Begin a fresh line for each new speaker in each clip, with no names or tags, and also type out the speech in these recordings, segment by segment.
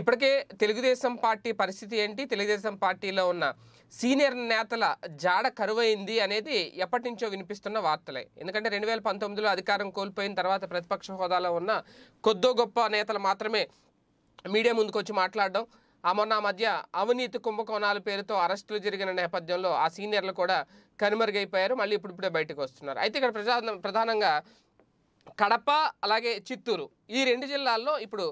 ఇప్పటికే తెలుగుదేశం పార్టీ పరిస్థితి ఏంటి తెలుగుదేశం పార్టీలో ఉన్న సీనియర్ నేతల జాడ కరువైంది అనేది ఎప్పటి నుంచో వినిపిస్తున్న వార్తలే ఎందుకంటే రెండు వేల పంతొమ్మిదిలో అధికారం కోల్పోయిన తర్వాత ప్రతిపక్ష హోదాలో ఉన్న కొద్దో గొప్ప నేతలు మాత్రమే మీడియా ముందుకు వచ్చి మాట్లాడడం ఆ మొన్న మధ్య అవినీతి కుంభకోణాల పేరుతో అరెస్టులు జరిగిన నేపథ్యంలో ఆ సీనియర్లు కూడా కనుమరుగైపోయారు మళ్ళీ ఇప్పుడిప్పుడే బయటకు వస్తున్నారు అయితే ఇక్కడ ప్రధాన ప్రధానంగా కడప అలాగే చిత్తూరు ఈ రెండు జిల్లాల్లో ఇప్పుడు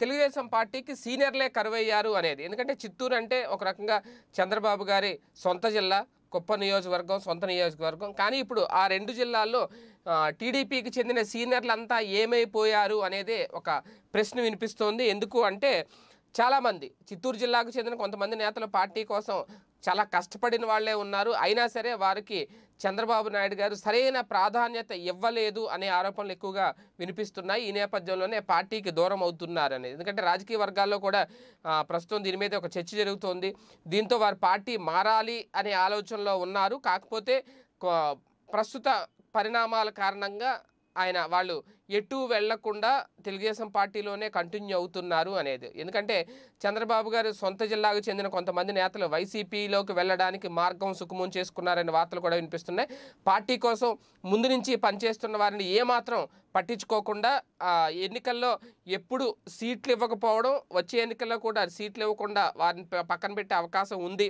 తెలుగుదేశం పార్టీకి సీనియర్లే కరువయ్యారు అనేది ఎందుకంటే చిత్తూరు అంటే ఒక రకంగా చంద్రబాబు గారి సొంత జిల్లా కుప్ప నియోజకవర్గం సొంత నియోజకవర్గం కానీ ఇప్పుడు ఆ రెండు జిల్లాల్లో టీడీపీకి చెందిన సీనియర్లంతా ఏమైపోయారు అనేది ఒక ప్రశ్న వినిపిస్తోంది ఎందుకు అంటే చాలామంది చిత్తూరు జిల్లాకు చెందిన కొంతమంది నేతలు పార్టీ కోసం చాలా కష్టపడిన వాళ్లే ఉన్నారు అయినా సరే వారికి చంద్రబాబు నాయుడు గారు సరైన ప్రాధాన్యత ఇవ్వలేదు అనే ఆరోపణలు ఎక్కువగా వినిపిస్తున్నాయి ఈ నేపథ్యంలోనే పార్టీకి దూరం అవుతున్నారని ఎందుకంటే రాజకీయ వర్గాల్లో కూడా ప్రస్తుతం దీని మీద ఒక చర్చ జరుగుతోంది దీంతో వారు పార్టీ మారాలి అనే ఆలోచనలో ఉన్నారు కాకపోతే ప్రస్తుత పరిణామాల కారణంగా ఆయన వాళ్ళు ఎటు వెళ్లకుండా తెలుగుదేశం పార్టీలోనే కంటిన్యూ అవుతున్నారు అనేది ఎందుకంటే చంద్రబాబు గారు సొంత జిల్లాకు చెందిన కొంతమంది నేతలు వైసీపీలోకి వెళ్ళడానికి మార్గం సుఖమం చేసుకున్నారనే వార్తలు కూడా వినిపిస్తున్నాయి పార్టీ కోసం ముందు నుంచి పనిచేస్తున్న వారిని ఏమాత్రం పట్టించుకోకుండా ఎన్నికల్లో ఎప్పుడు సీట్లు ఇవ్వకపోవడం వచ్చే ఎన్నికల్లో కూడా సీట్లు ఇవ్వకుండా వారిని పక్కన పెట్టే అవకాశం ఉంది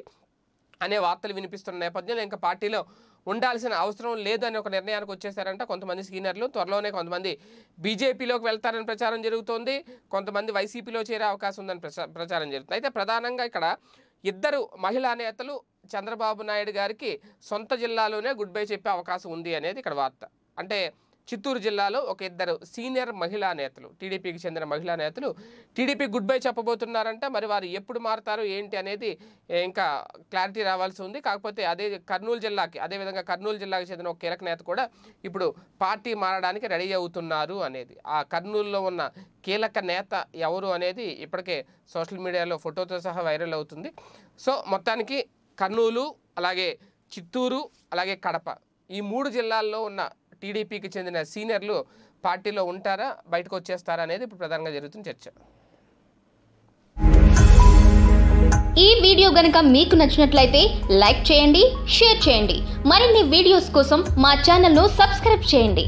అనే వార్తలు వినిపిస్తున్న నేపథ్యంలో ఇంకా పార్టీలో ఉండాల్సిన అవసరం లేదని ఒక నిర్ణయానికి వచ్చేసారంట కొంతమంది సీనియర్లు త్వరలోనే కొంతమంది బీజేపీలోకి వెళ్తారని ప్రచారం జరుగుతోంది కొంతమంది వైసీపీలో చేరే అవకాశం ఉందని ప్రచారం జరుగుతుంది అయితే ప్రధానంగా ఇక్కడ ఇద్దరు మహిళా నేతలు చంద్రబాబు నాయుడు గారికి సొంత జిల్లాలోనే గుడ్ బై చెప్పే అవకాశం ఉంది అనేది ఇక్కడ వార్త అంటే చిత్తూరు జిల్లాలో ఒక ఇద్దరు సీనియర్ మహిళా నేతలు టీడీపీకి చెందిన మహిళా నేతలు టీడీపీ గుడ్ బై చెప్పబోతున్నారంట మరి వారు ఎప్పుడు మారుతారు ఏంటి అనేది ఇంకా క్లారిటీ రావాల్సి ఉంది కాకపోతే అదే కర్నూలు జిల్లాకి అదేవిధంగా కర్నూలు జిల్లాకి చెందిన ఒక కీలక నేత కూడా ఇప్పుడు పార్టీ మారడానికి రెడీ అవుతున్నారు అనేది ఆ కర్నూలులో ఉన్న కీలక నేత ఎవరు అనేది ఇప్పటికే సోషల్ మీడియాలో ఫోటోతో సహా వైరల్ అవుతుంది సో మొత్తానికి కర్నూలు అలాగే చిత్తూరు అలాగే కడప ఈ మూడు జిల్లాల్లో ఉన్న టీడీపీకి చెందిన సీనియర్లు పార్టీలో ఉంటారా బయటకు వచ్చేస్తారా అనేది ఇప్పుడు ప్రధానంగా జరుగుతున్న చర్చ ఈ వీడియో గనుక మీకు నచ్చినట్లయితే లైక్ చేయండి షేర్ చేయండి మరిన్ని వీడియోస్ కోసం మా ఛానల్ను సబ్స్క్రైబ్ చేయండి